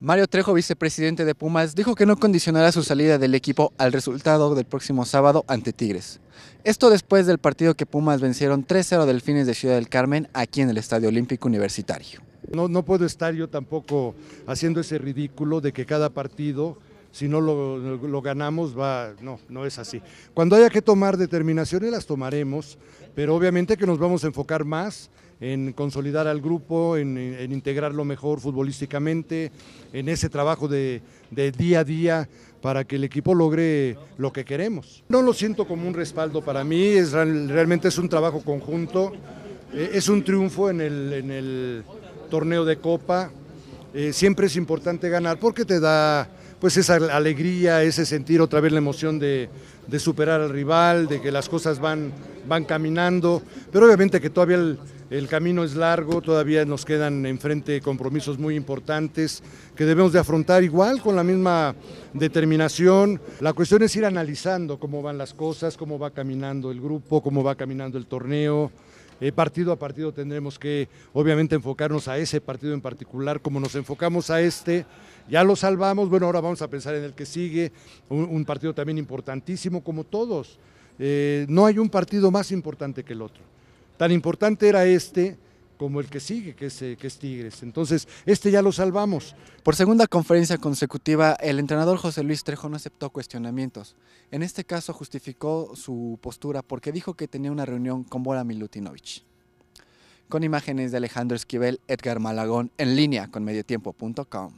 Mario Trejo, vicepresidente de Pumas, dijo que no condicionará su salida del equipo al resultado del próximo sábado ante Tigres. Esto después del partido que Pumas vencieron 3-0 Delfines de Ciudad del Carmen aquí en el Estadio Olímpico Universitario. No, no puedo estar yo tampoco haciendo ese ridículo de que cada partido si no lo, ganamos, va, no, no es así. Cuando haya que tomar determinaciones, las tomaremos, pero obviamente que nos vamos a enfocar más en consolidar al grupo, en, integrarlo mejor futbolísticamente, en ese trabajo de, día a día para que el equipo logre lo que queremos. No lo siento como un respaldo para mí, es, realmente es un trabajo conjunto, e, es un triunfo en el, torneo de copa, eh, siempre es importante ganar porque te da pues esa alegría, ese sentir otra vez la emoción de, superar al rival, de que las cosas van, van caminando, pero obviamente que todavía el, el camino es largo, todavía nos quedan enfrente compromisos muy importantes que debemos de afrontar igual con la misma determinación. La cuestión es ir analizando cómo van las cosas, cómo va caminando el grupo, cómo va caminando el torneo, eh, partido a partido tendremos que obviamente enfocarnos a ese partido en particular, como nos enfocamos a este, ya lo salvamos, bueno, ahora vamos a pensar en el que sigue, un, partido también importantísimo como todos. Eh, no hay un partido más importante que el otro. Tan importante era este como el que sigue, eh, que es, Tigres. Entonces, este ya lo salvamos. Por segunda conferencia consecutiva, el entrenador José Luis Trejo no aceptó cuestionamientos. En este caso, justificó su postura porque dijo que tenía una reunión con Bora Lutinovich. Con imágenes de Alejandro Esquivel, Edgar Malagón, en línea con mediotiempo.com.